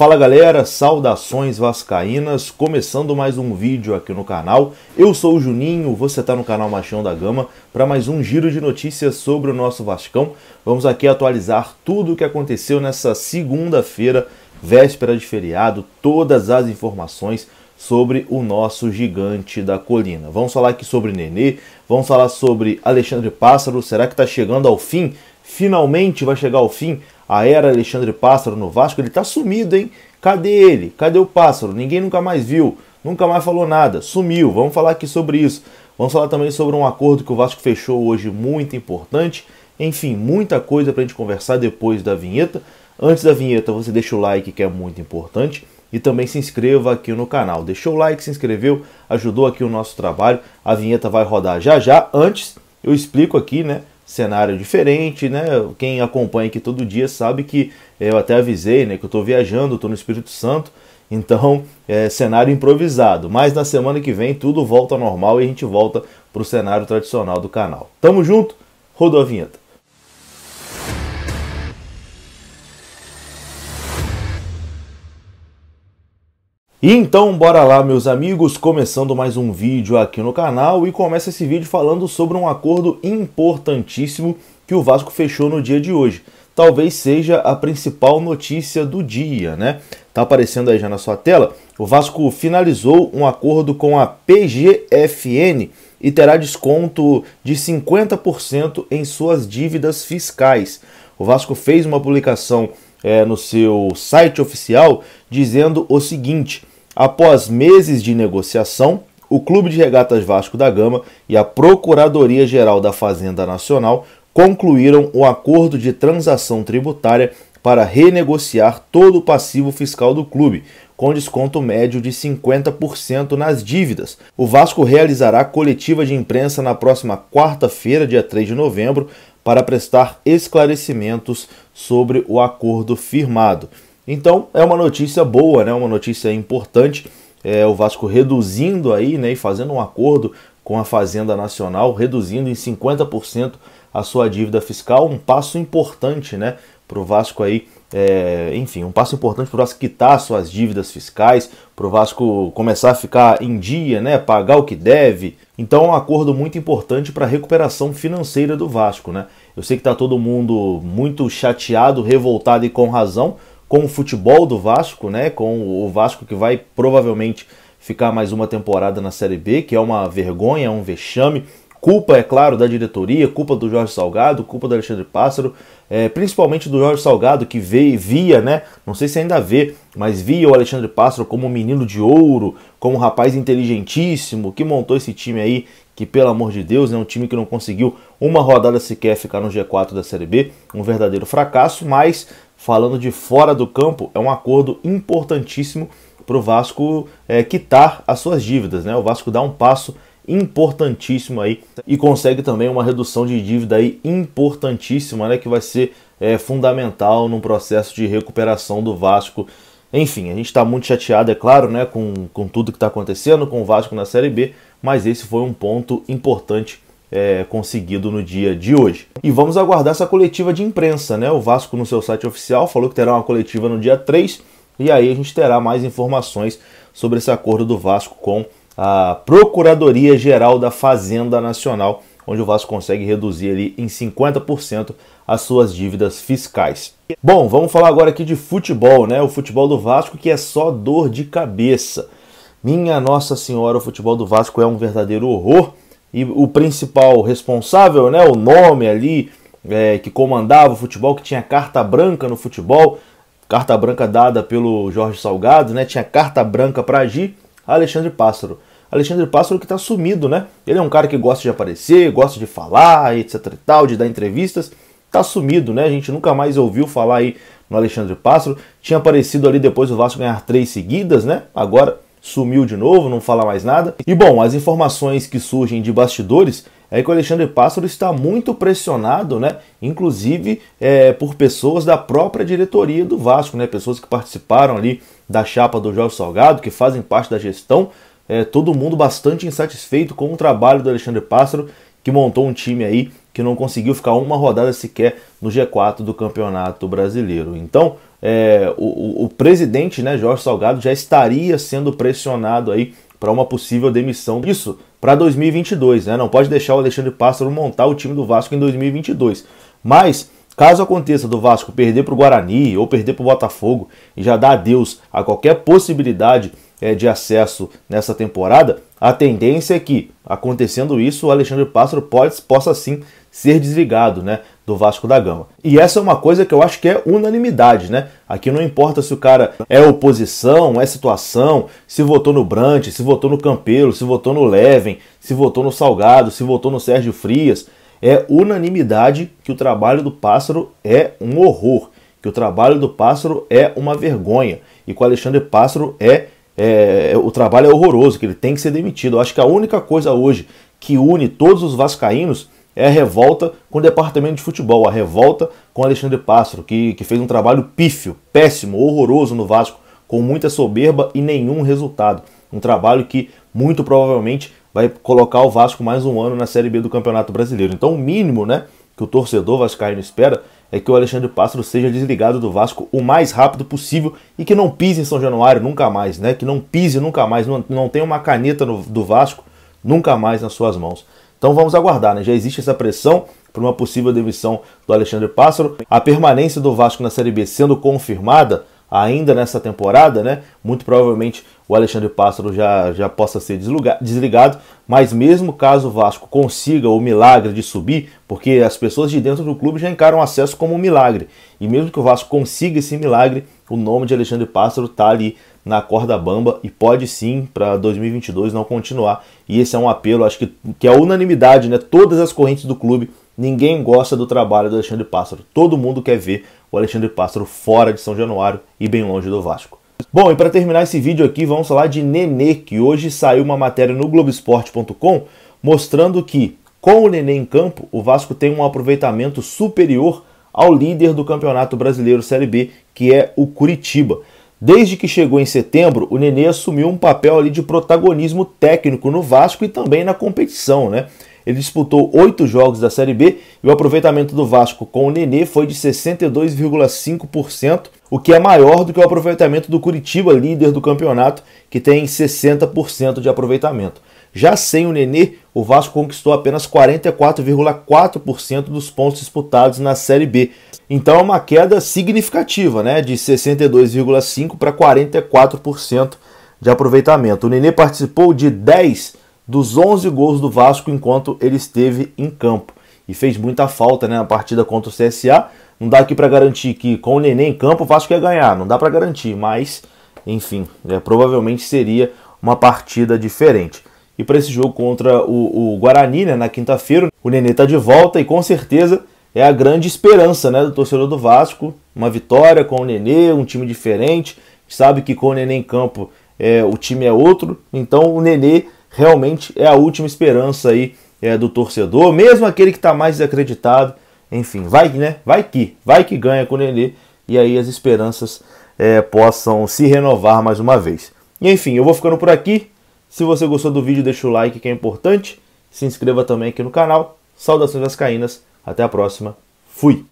Fala galera, saudações vascaínas, começando mais um vídeo aqui no canal. Eu sou o Juninho, você está no canal Machão da Gama para mais um giro de notícias sobre o nosso Vascão. Vamos aqui atualizar tudo o que aconteceu nessa segunda-feira, véspera de feriado, todas as informações sobre o nosso gigante da colina. Vamos falar aqui sobre Nenê, vamos falar sobre Alexandre Pássaro, será que está chegando ao fim? Finalmente vai chegar ao fim a era Alexandre Pássaro no Vasco, ele tá sumido, hein? Cadê ele? Cadê o Pássaro? Ninguém nunca mais viu, nunca mais falou nada, sumiu. Vamos falar aqui sobre isso. Vamos falar também sobre um acordo que o Vasco fechou hoje, muito importante. Enfim, muita coisa para a gente conversar depois da vinheta. Antes da vinheta, você deixa o like que é muito importante e também se inscreva aqui no canal. Deixou o like, se inscreveu, ajudou aqui o nosso trabalho. A vinheta vai rodar já já. Antes, eu explico aqui, né, cenário diferente, né? Quem acompanha aqui todo dia sabe que eu até avisei, né, que eu estou viajando, estou no Espírito Santo, então é cenário improvisado. Mas na semana que vem tudo volta ao normal e a gente volta para o cenário tradicional do canal. Tamo junto, rodou a vinheta. E então bora lá meus amigos, começando mais um vídeo aqui no canal e começa esse vídeo falando sobre um acordo importantíssimo que o Vasco fechou no dia de hoje. Talvez seja a principal notícia do dia, né? Tá aparecendo aí já na sua tela. O Vasco finalizou um acordo com a PGFN e terá desconto de 50% em suas dívidas fiscais. O Vasco fez uma publicação é, no seu site oficial dizendo o seguinte: Após meses de negociação, o Clube de Regatas Vasco da Gama e a Procuradoria Geral da Fazenda Nacional concluíram o acordo de transação tributária para renegociar todo o passivo fiscal do clube, com desconto médio de 50% nas dívidas. O Vasco realizará coletiva de imprensa na próxima quarta-feira, dia 3 de novembro, para prestar esclarecimentos sobre o acordo firmado. Então é uma notícia boa, né? Uma notícia importante. É, o Vasco reduzindo aí, né? E fazendo um acordo com a Fazenda Nacional, reduzindo em 50% a sua dívida fiscal, um passo importante, né? Para o Vasco aí é, enfim, um passo importante para o Vasco quitar suas dívidas fiscais, para o Vasco começar a ficar em dia, né, pagar o que deve. Então é um acordo muito importante para a recuperação financeira do Vasco. Né? Eu sei que está todo mundo muito chateado, revoltado e com razão, com o futebol do Vasco, né? Com o Vasco que vai provavelmente ficar mais uma temporada na Série B, que é uma vergonha, é um vexame. Culpa, é claro, da diretoria, culpa do Jorge Salgado, culpa do Alexandre Pássaro, é, principalmente do Jorge Salgado, que veio, via, né? Não sei se ainda vê, mas via o Alexandre Pássaro como um menino de ouro, como um rapaz inteligentíssimo, que montou esse time aí, que pelo amor de Deus, é né, um time que não conseguiu uma rodada sequer ficar no G4 da Série B, um verdadeiro fracasso, mas falando de fora do campo, é um acordo importantíssimo para o Vasco é, quitar as suas dívidas. Né? O Vasco dá um passo importantíssimo aí e consegue também uma redução de dívida aí importantíssima, né? Que vai ser é, fundamental no processo de recuperação do Vasco. Enfim, a gente está muito chateado, é claro, né, com, com tudo que está acontecendo com o Vasco na Série B, mas esse foi um ponto importante é, conseguido no dia de hoje. E vamos aguardar essa coletiva de imprensa, né? O Vasco, no seu site oficial, falou que terá uma coletiva no dia 3 e aí a gente terá mais informações sobre esse acordo do Vasco com a Procuradoria Geral da Fazenda Nacional, onde o Vasco consegue reduzir ali em 50% as suas dívidas fiscais. Bom, vamos falar agora aqui de futebol, né? O futebol do Vasco que é só dor de cabeça. Minha Nossa Senhora, o futebol do Vasco é um verdadeiro horror e o principal responsável, né, o nome ali é, que comandava o futebol, que tinha carta branca no futebol, carta branca dada pelo Jorge Salgado, né, tinha carta branca para agir, Alexandre Pássaro. Alexandre Pássaro que está sumido, né? Ele é um cara que gosta de aparecer, gosta de falar, etc e tal, de dar entrevistas, tá sumido, né? A gente nunca mais ouviu falar aí no Alexandre Pássaro. Tinha aparecido ali depois do Vasco ganhar três seguidas, né? Agora sumiu de novo, não fala mais nada. E bom, as informações que surgem de bastidores é que o Alexandre Pássaro está muito pressionado, né? Inclusive é, por pessoas da própria diretoria do Vasco, né? Pessoas que participaram ali da chapa do Jorge Salgado, que fazem parte da gestão. É, todo mundo bastante insatisfeito com o trabalho do Alexandre Pássaro, que montou um time aí que não conseguiu ficar uma rodada sequer no G4 do Campeonato Brasileiro. Então, é, o, o, presidente, né, Jorge Salgado, já estaria sendo pressionado aí para uma possível demissão. Isso para 2022, né? Não pode deixar o Alexandre Pássaro montar o time do Vasco em 2022. Mas Caso aconteça do Vasco perder para o Guarani ou perder para o Botafogo e já dar adeus a qualquer possibilidade é, de acesso nessa temporada, a tendência é que, acontecendo isso, o Alexandre Pássaro pode, possa sim ser desligado. Né? do Vasco da Gama. E essa é uma coisa que eu acho que é unanimidade, né? Aqui não importa se o cara é oposição, é situação, se votou no Brant, se votou no Campelo, se votou no Leven, se votou no Salgado, se votou no Sérgio Frias. É unanimidade que o trabalho do Pássaro é um horror, que o trabalho do Pássaro é uma vergonha e que o Alexandre Pássaro é, é, é o trabalho é horroroso, que ele tem que ser demitido. Eu acho que a única coisa hoje que une todos os vascaínos é a revolta com o departamento de futebol, a revolta com Alexandre Pássaro, que, que fez um trabalho pífio, péssimo, horroroso no Vasco, com muita soberba e nenhum resultado. Um trabalho que muito provavelmente vai colocar o Vasco mais um ano na Série B do Campeonato Brasileiro. Então, o mínimo né, que o torcedor vascaíno espera é que o Alexandre Pássaro seja desligado do Vasco o mais rápido possível e que não pise em São Januário nunca mais, né? Que não pise nunca mais, não, não tenha uma caneta no, do Vasco nunca mais nas suas mãos. Então vamos aguardar, né? Já existe essa pressão para uma possível demissão do Alexandre Pássaro. A permanência do Vasco na Série B sendo confirmada ainda nessa temporada, né? Muito provavelmente o Alexandre Pássaro já, já possa ser desligado, mas mesmo caso o Vasco consiga o milagre de subir, porque as pessoas de dentro do clube já encaram o acesso como um milagre, e mesmo que o Vasco consiga esse milagre, o nome de Alexandre Pássaro está ali na corda bamba e pode sim para 2022 não continuar. E esse é um apelo, acho que, que é a unanimidade, né? Todas as correntes do clube, ninguém gosta do trabalho do Alexandre Pássaro. Todo mundo quer ver o Alexandre Pássaro fora de São Januário e bem longe do Vasco. Bom, e para terminar esse vídeo aqui, vamos falar de Nenê, que hoje saiu uma matéria no Globoesporte.com mostrando que com o Nenê em campo, o Vasco tem um aproveitamento superior ao líder do Campeonato Brasileiro Série B, que é o Curitiba. Desde que chegou em setembro, o Nenê assumiu um papel ali de protagonismo técnico no Vasco e também na competição, né? Ele disputou oito jogos da Série B e o aproveitamento do Vasco com o Nenê foi de 62,5%, o que é maior do que o aproveitamento do Curitiba, líder do campeonato, que tem 60% de aproveitamento. Já sem o Nenê, o Vasco conquistou apenas 44,4% dos pontos disputados na Série B. Então é uma queda significativa, né? De 62,5% para 44% de aproveitamento. O Nenê participou de 10 dos 11 gols do Vasco enquanto ele esteve em campo. E fez muita falta né, na partida contra o CSA. Não dá aqui para garantir que com o Nenê em campo o Vasco ia ganhar. Não dá para garantir, mas enfim, é provavelmente seria uma partida diferente. E para esse jogo contra o, o Guarani, né, na quinta-feira, o Nenê está de volta e com certeza é a grande esperança né, do torcedor do Vasco. Uma vitória com o Nenê, um time diferente. Sabe que com o Nenê em campo é, o time é outro. Então o Nenê realmente é a última esperança aí é, do torcedor, mesmo aquele que está mais desacreditado. Enfim, vai, né? Vai que, vai que ganha com o Nenê e aí as esperanças é, possam se renovar mais uma vez. E enfim, eu vou ficando por aqui. Se você gostou do vídeo, deixa o like que é importante. Se inscreva também aqui no canal. Saudações vascaínas. Até a próxima. Fui!